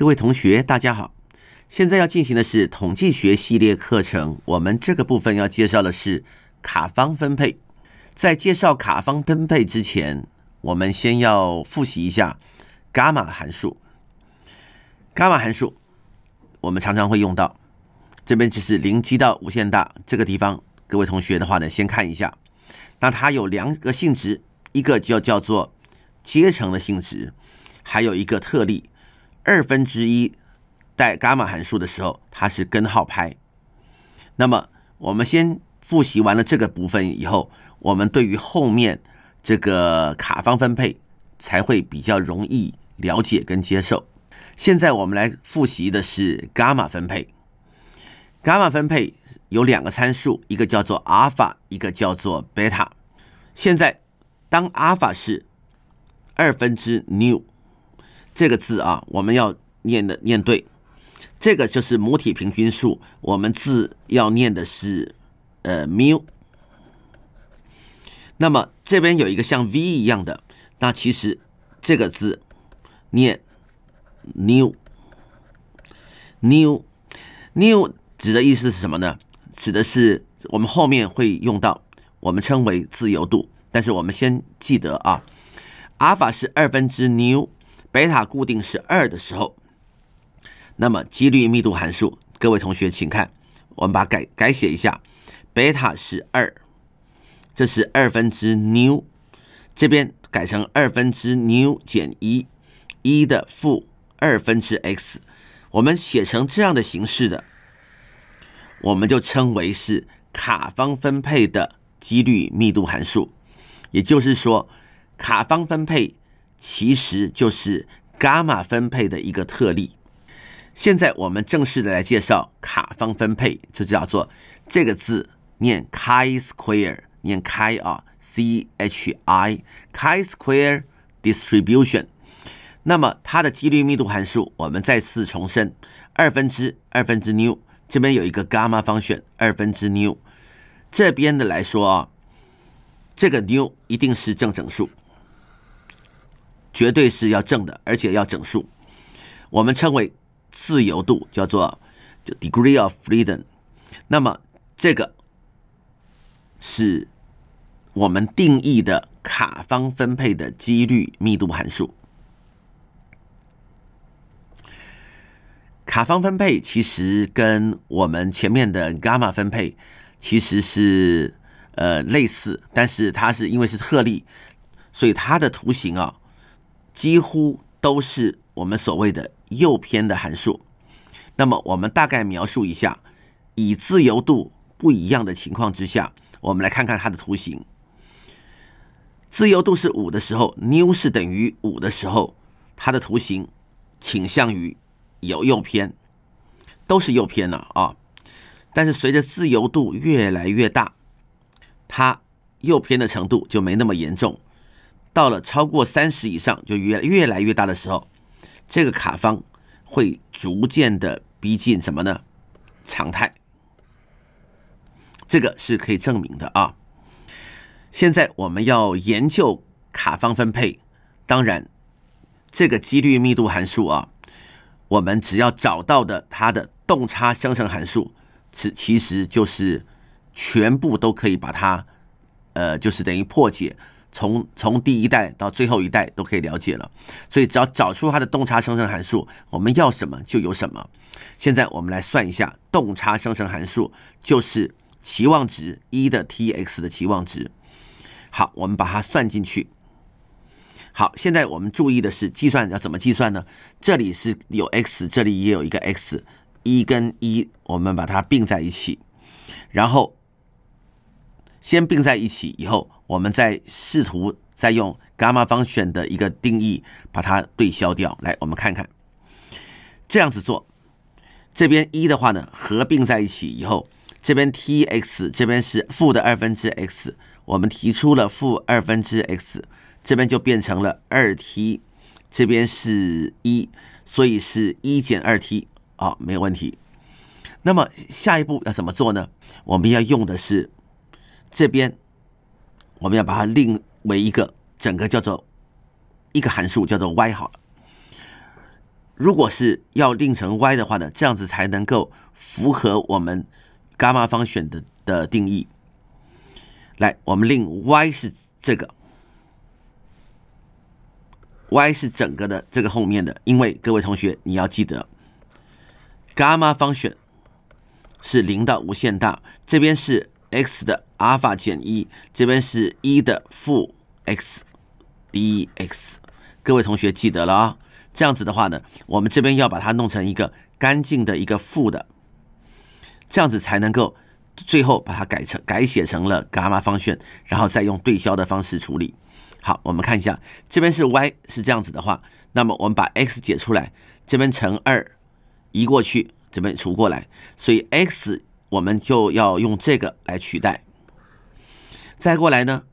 各位同学，大家好！现在要进行的是统计学系列课程。我们这个部分要介绍的是卡方分配。在介绍卡方分配之前，我们先要复习一下伽马函数。伽马函数我们常常会用到，这边就是零七到无限大这个地方。各位同学的话呢，先看一下。那它有两个性质，一个就叫做阶乘的性质，还有一个特例。二分之一带伽马函数的时候，它是根号派。那么我们先复习完了这个部分以后，我们对于后面这个卡方分配才会比较容易了解跟接受。现在我们来复习的是伽马分配。伽马分配有两个参数，一个叫做阿尔法，一个叫做贝塔。现在当阿尔法是二分之 new，这个字啊，我们要念的念对，这个就是母体平均数，我们字要念的是，呃，mu。那么这边有一个像 v 一样的，那其实这个字念 new，new，new 指的意思是什么呢？指的是我们后面会用到，我们称为自由度，但是我们先记得啊，阿尔法是二分之 new。贝塔固定是二的时候，那么几率密度函数，各位同学请看，我们把改改写一下，贝塔是二，这是二分之 n new 这边改成二分之 n new 减一，一的负二分之 x，我们写成这样的形式的，我们就称为是卡方分配的几率密度函数，也就是说卡方分配。其实就是伽马分配的一个特例。现在我们正式的来介绍卡方分配，就叫做这个字念 k h i square，念 chi 啊，c h i k h i square distribution。那么它的几率密度函数，我们再次重申，二分之二分之 nu，这边有一个伽马方选二分之 nu，这边的来说啊，这个 nu 一定是正整数。绝对是要正的，而且要整数，我们称为自由度，叫做 degree of freedom。那么这个是我们定义的卡方分配的几率密度函数。卡方分配其实跟我们前面的伽马分配其实是呃类似，但是它是因为是特例，所以它的图形啊。几乎都是我们所谓的右偏的函数。那么，我们大概描述一下，以自由度不一样的情况之下，我们来看看它的图形。自由度是五的时候，w 是等于五的时候，它的图形倾向于有右偏，都是右偏的啊。但是随着自由度越来越大，它右偏的程度就没那么严重。到了超过三十以上就越越来越大的时候，这个卡方会逐渐的逼近什么呢？常态，这个是可以证明的啊。现在我们要研究卡方分配，当然这个几率密度函数啊，我们只要找到的它的动差生成函数，此其实就是全部都可以把它，呃，就是等于破解。从从第一代到最后一代都可以了解了，所以只要找出它的洞察生成函数，我们要什么就有什么。现在我们来算一下洞察生成函数，就是期望值一的 T X 的期望值。好，我们把它算进去。好，现在我们注意的是计算要怎么计算呢？这里是有 X，这里也有一个 X 一跟一，我们把它并在一起，然后。先并在一起以后，我们再试图再用伽马方选的一个定义把它对消掉。来，我们看看这样子做，这边一的话呢，合并在一起以后，这边 t x，这边是负的二分之 x，我们提出了负二分之 x，这边就变成了二 t，这边是一，所以是一减二 t 啊，没有问题。那么下一步要怎么做呢？我们要用的是。这边我们要把它令为一个整个叫做一个函数，叫做 Y 好了。如果是要令成 Y 的话呢，这样子才能够符合我们伽马方选的的定义。来，我们令 Y 是这个，Y 是整个的这个后面的，因为各位同学你要记得伽马 function 是零到无限大，这边是。x 的阿尔法减一，这边是一的负 x dx，各位同学记得了啊？这样子的话呢，我们这边要把它弄成一个干净的一个负的，这样子才能够最后把它改成改写成了伽马方选，然后再用对消的方式处理。好，我们看一下，这边是 y 是这样子的话，那么我们把 x 解出来，这边乘二，移过去，这边除过来，所以 x。我们就要用这个来取代，再过来呢，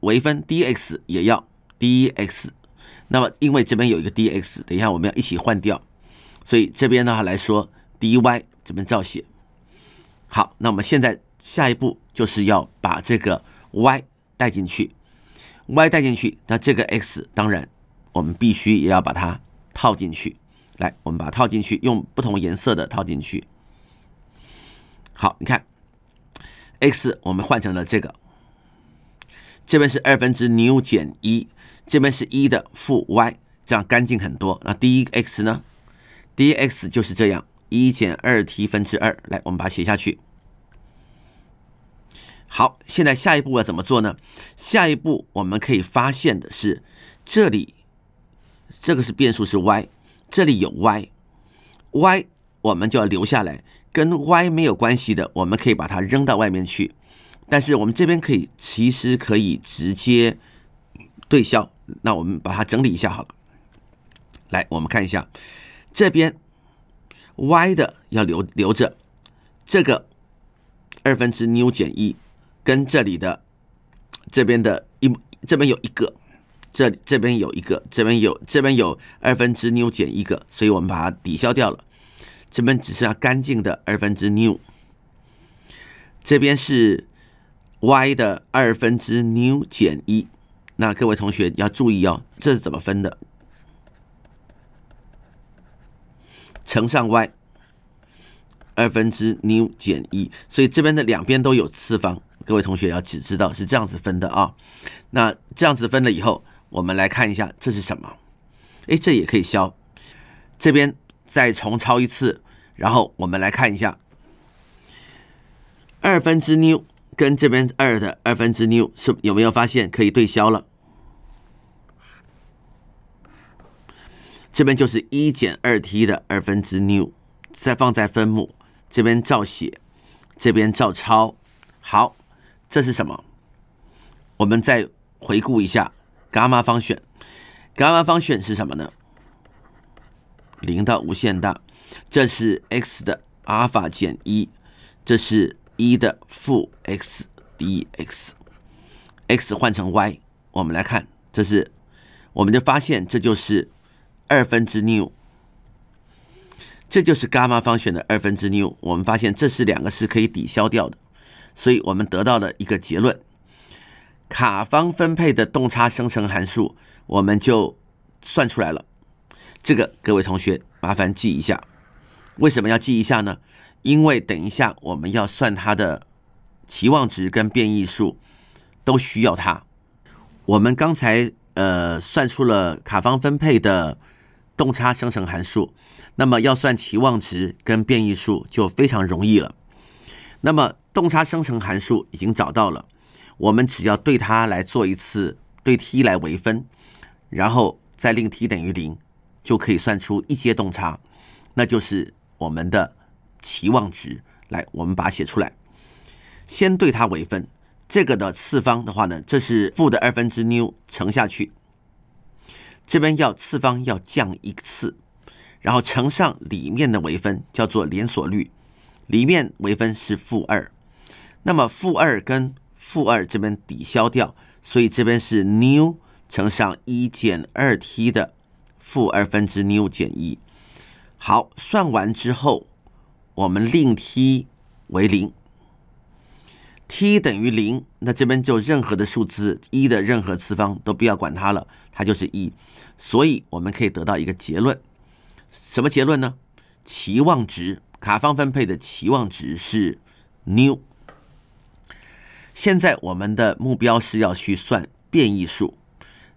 微分 d x 也要 d x，那么因为这边有一个 d x，等一下我们要一起换掉，所以这边的话来说 d y 这边照写。好，那我们现在下一步就是要把这个 y 带进去，y 带进去，那这个 x 当然我们必须也要把它套进去，来，我们把它套进去，用不同颜色的套进去。好，你看 x 我们换成了这个，这边是二分之 new 减一，这边是一的负 y，这样干净很多。那第一 x 呢？第一 x 就是这样，一减二 t 分之二。来，我们把它写下去。好，现在下一步要怎么做呢？下一步我们可以发现的是，这里这个是变数是 y，这里有 y，y。我们就要留下来，跟 y 没有关系的，我们可以把它扔到外面去。但是我们这边可以，其实可以直接对消。那我们把它整理一下，好了。来，我们看一下，这边 y 的要留留着，这个二分之 new 减一跟这里的这边的一这边有一个，这这边有一个，这边有这边有二分之 new 减一个，所以我们把它抵消掉了。这边只剩下干净的二分之 new，这边是 y 的二分之 new 减一。那各位同学要注意哦，这是怎么分的？乘上 y 二分之 new 减一，所以这边的两边都有次方。各位同学要只知道是这样子分的啊。那这样子分了以后，我们来看一下这是什么？哎，这也可以消。这边再重抄一次。然后我们来看一下二分之 new 跟这边二的二分之 new 是有没有发现可以对消了？这边就是一减二 t 的二分之 new，再放在分母，这边照写，这边照抄。好，这是什么？我们再回顾一下伽马方选，伽马方选是什么呢？零到无限大。这是 x 的阿尔法减一，这是一的负 x d x，x 换成 y，我们来看，这是，我们就发现这就是二分之 new，这就是伽马方选的二分之 new。我们发现这是两个是可以抵消掉的，所以我们得到了一个结论，卡方分配的动差生成函数我们就算出来了，这个各位同学麻烦记一下。为什么要记一下呢？因为等一下我们要算它的期望值跟变异数都需要它。我们刚才呃算出了卡方分配的动差生成函数，那么要算期望值跟变异数就非常容易了。那么动差生成函数已经找到了，我们只要对它来做一次对 t 来微分，然后再令 t 等于零，就可以算出一阶动差，那就是。我们的期望值，来，我们把它写出来。先对它微分，这个的次方的话呢，这是负的二分之纽乘下去，这边要次方要降一次，然后乘上里面的微分，叫做连锁率，里面微分是负二，那么负二跟负二这边抵消掉，所以这边是纽乘上一减二 t 的负二分之纽减一。好，算完之后，我们令 t 为零，t 等于零，那这边就任何的数字一的任何次方都不要管它了，它就是一，所以我们可以得到一个结论，什么结论呢？期望值卡方分配的期望值是 new。现在我们的目标是要去算变异数，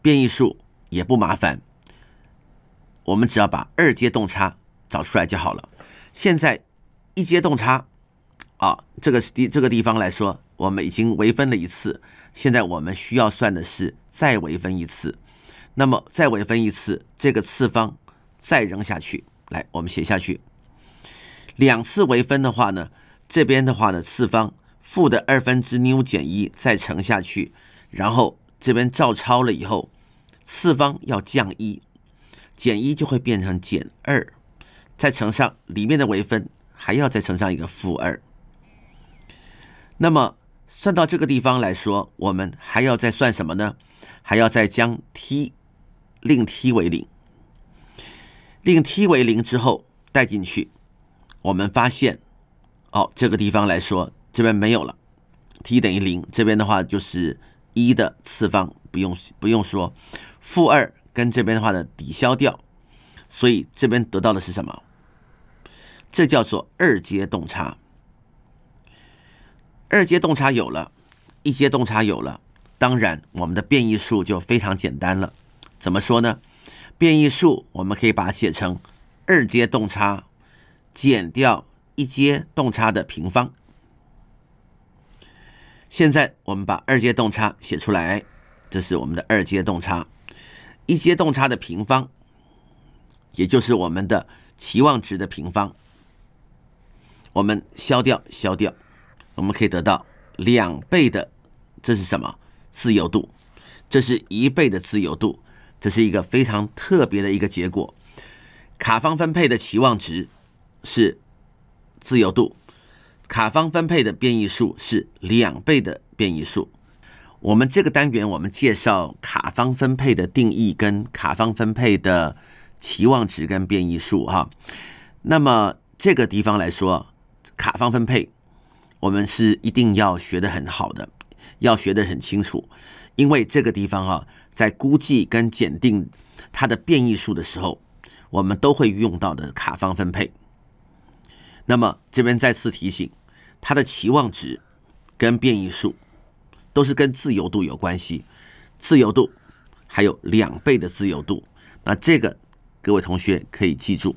变异数也不麻烦，我们只要把二阶动差。找出来就好了。现在一阶洞察啊，这个地这个地方来说，我们已经微分了一次。现在我们需要算的是再微分一次。那么再微分一次，这个次方再扔下去。来，我们写下去。两次微分的话呢，这边的话呢，次方负的二分之纽减一再乘下去，然后这边照抄了以后，次方要降一，减一就会变成减二。再乘上里面的微分，还要再乘上一个负二。那么算到这个地方来说，我们还要再算什么呢？还要再将 t 令 t 为零，令 t 为零之后带进去，我们发现，哦，这个地方来说，这边没有了，t 等于零，这边的话就是一的次方，不用不用说，负二跟这边的话呢抵消掉，所以这边得到的是什么？这叫做二阶洞察。二阶洞察有了，一阶洞察有了，当然我们的变异数就非常简单了。怎么说呢？变异数我们可以把它写成二阶洞察减掉一阶洞察的平方。现在我们把二阶洞察写出来，这是我们的二阶洞察，一阶洞察的平方，也就是我们的期望值的平方。我们消掉，消掉，我们可以得到两倍的，这是什么自由度？这是一倍的自由度，这是一个非常特别的一个结果。卡方分配的期望值是自由度，卡方分配的变异数是两倍的变异数。我们这个单元我们介绍卡方分配的定义，跟卡方分配的期望值跟变异数哈。那么这个地方来说。卡方分配，我们是一定要学得很好的，要学得很清楚，因为这个地方啊，在估计跟检定它的变异数的时候，我们都会用到的卡方分配。那么这边再次提醒，它的期望值跟变异数都是跟自由度有关系，自由度还有两倍的自由度，那这个各位同学可以记住。